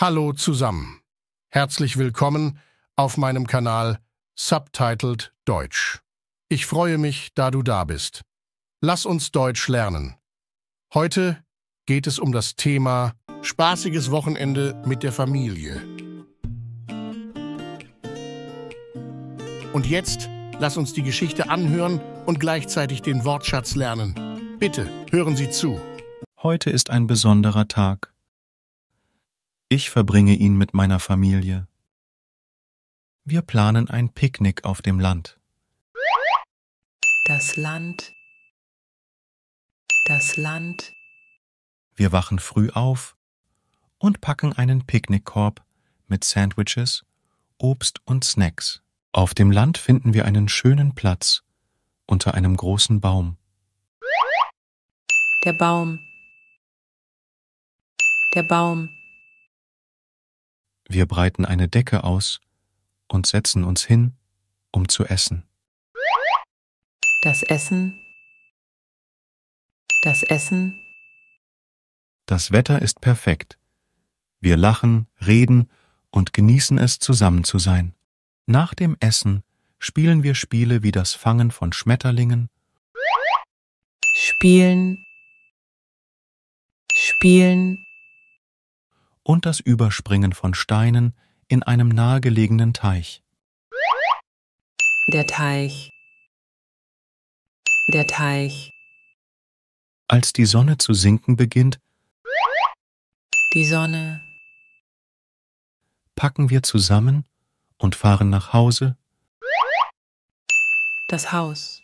Hallo zusammen. Herzlich willkommen auf meinem Kanal Subtitled Deutsch. Ich freue mich, da du da bist. Lass uns Deutsch lernen. Heute geht es um das Thema Spaßiges Wochenende mit der Familie. Und jetzt lass uns die Geschichte anhören und gleichzeitig den Wortschatz lernen. Bitte hören Sie zu. Heute ist ein besonderer Tag. Ich verbringe ihn mit meiner Familie. Wir planen ein Picknick auf dem Land. Das Land. Das Land. Wir wachen früh auf und packen einen Picknickkorb mit Sandwiches, Obst und Snacks. Auf dem Land finden wir einen schönen Platz unter einem großen Baum. Der Baum. Der Baum. Wir breiten eine Decke aus und setzen uns hin, um zu essen. Das Essen. Das Essen. Das Wetter ist perfekt. Wir lachen, reden und genießen es, zusammen zu sein. Nach dem Essen spielen wir Spiele wie das Fangen von Schmetterlingen. Spielen. Spielen und das Überspringen von Steinen in einem nahegelegenen Teich. Der Teich. Der Teich. Als die Sonne zu sinken beginnt, die Sonne, packen wir zusammen und fahren nach Hause. Das Haus.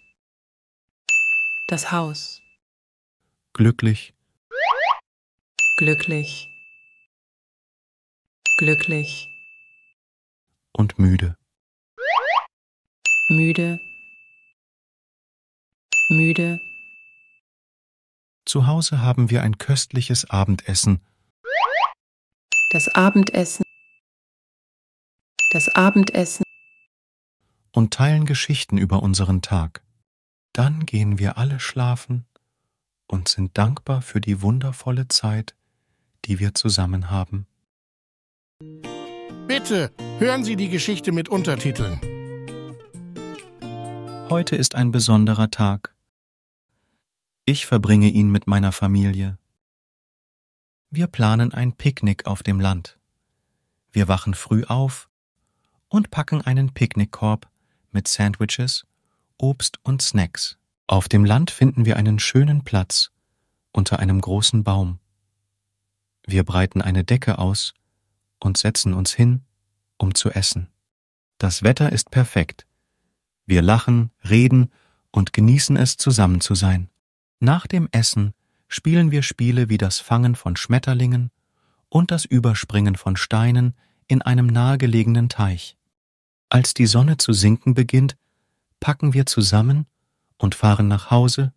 Das Haus. Glücklich. Glücklich glücklich und müde. Müde, müde. Zu Hause haben wir ein köstliches Abendessen. Das Abendessen. Das Abendessen. Und teilen Geschichten über unseren Tag. Dann gehen wir alle schlafen und sind dankbar für die wundervolle Zeit, die wir zusammen haben. Bitte hören Sie die Geschichte mit Untertiteln. Heute ist ein besonderer Tag. Ich verbringe ihn mit meiner Familie. Wir planen ein Picknick auf dem Land. Wir wachen früh auf und packen einen Picknickkorb mit Sandwiches, Obst und Snacks. Auf dem Land finden wir einen schönen Platz unter einem großen Baum. Wir breiten eine Decke aus und setzen uns hin, um zu essen. Das Wetter ist perfekt. Wir lachen, reden und genießen es, zusammen zu sein. Nach dem Essen spielen wir Spiele wie das Fangen von Schmetterlingen und das Überspringen von Steinen in einem nahegelegenen Teich. Als die Sonne zu sinken beginnt, packen wir zusammen und fahren nach Hause,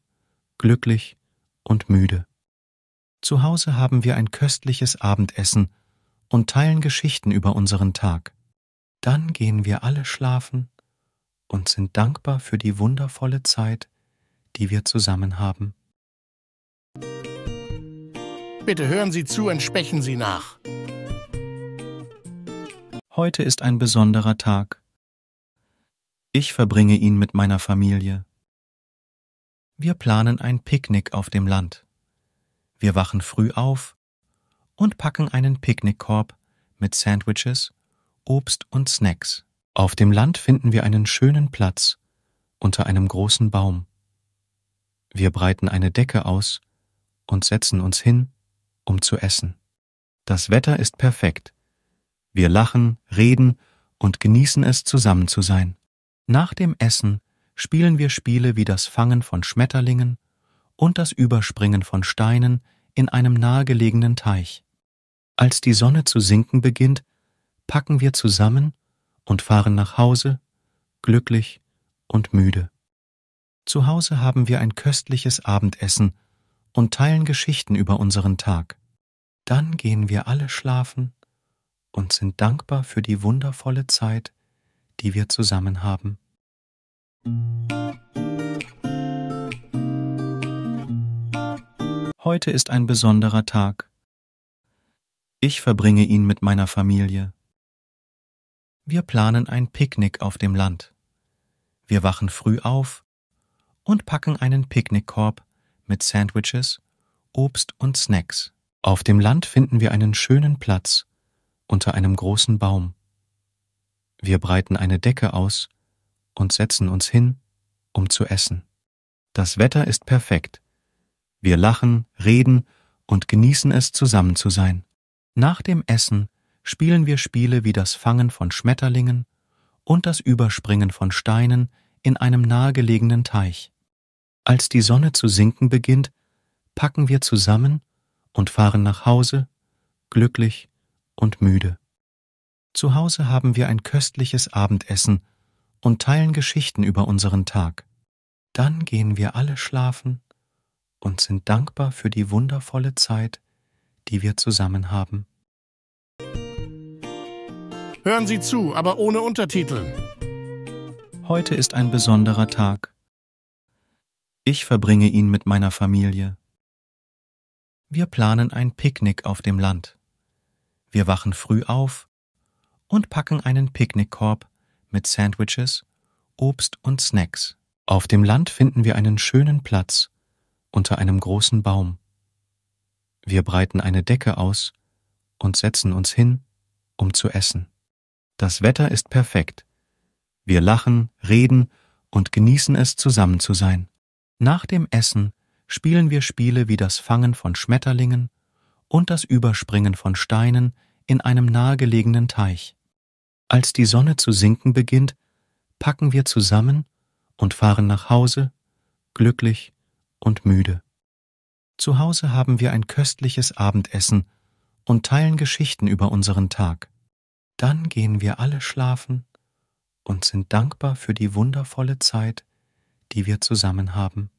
glücklich und müde. Zu Hause haben wir ein köstliches Abendessen und teilen Geschichten über unseren Tag. Dann gehen wir alle schlafen und sind dankbar für die wundervolle Zeit, die wir zusammen haben. Bitte hören Sie zu und sprechen Sie nach. Heute ist ein besonderer Tag. Ich verbringe ihn mit meiner Familie. Wir planen ein Picknick auf dem Land. Wir wachen früh auf und packen einen Picknickkorb mit Sandwiches, Obst und Snacks. Auf dem Land finden wir einen schönen Platz unter einem großen Baum. Wir breiten eine Decke aus und setzen uns hin, um zu essen. Das Wetter ist perfekt. Wir lachen, reden und genießen es, zusammen zu sein. Nach dem Essen spielen wir Spiele wie das Fangen von Schmetterlingen und das Überspringen von Steinen in einem nahegelegenen Teich. Als die Sonne zu sinken beginnt, packen wir zusammen und fahren nach Hause, glücklich und müde. Zu Hause haben wir ein köstliches Abendessen und teilen Geschichten über unseren Tag. Dann gehen wir alle schlafen und sind dankbar für die wundervolle Zeit, die wir zusammen haben. Heute ist ein besonderer Tag. Ich verbringe ihn mit meiner Familie. Wir planen ein Picknick auf dem Land. Wir wachen früh auf und packen einen Picknickkorb mit Sandwiches, Obst und Snacks. Auf dem Land finden wir einen schönen Platz unter einem großen Baum. Wir breiten eine Decke aus und setzen uns hin, um zu essen. Das Wetter ist perfekt. Wir lachen, reden und genießen es, zusammen zu sein. Nach dem Essen spielen wir Spiele wie das Fangen von Schmetterlingen und das Überspringen von Steinen in einem nahegelegenen Teich. Als die Sonne zu sinken beginnt, packen wir zusammen und fahren nach Hause, glücklich und müde. Zu Hause haben wir ein köstliches Abendessen und teilen Geschichten über unseren Tag. Dann gehen wir alle schlafen und sind dankbar für die wundervolle Zeit, die wir zusammen haben. Hören Sie zu, aber ohne Untertitel. Heute ist ein besonderer Tag. Ich verbringe ihn mit meiner Familie. Wir planen ein Picknick auf dem Land. Wir wachen früh auf und packen einen Picknickkorb mit Sandwiches, Obst und Snacks. Auf dem Land finden wir einen schönen Platz unter einem großen Baum. Wir breiten eine Decke aus und setzen uns hin, um zu essen. Das Wetter ist perfekt. Wir lachen, reden und genießen es, zusammen zu sein. Nach dem Essen spielen wir Spiele wie das Fangen von Schmetterlingen und das Überspringen von Steinen in einem nahegelegenen Teich. Als die Sonne zu sinken beginnt, packen wir zusammen und fahren nach Hause, glücklich und müde. Zu Hause haben wir ein köstliches Abendessen und teilen Geschichten über unseren Tag. Dann gehen wir alle schlafen und sind dankbar für die wundervolle Zeit, die wir zusammen haben.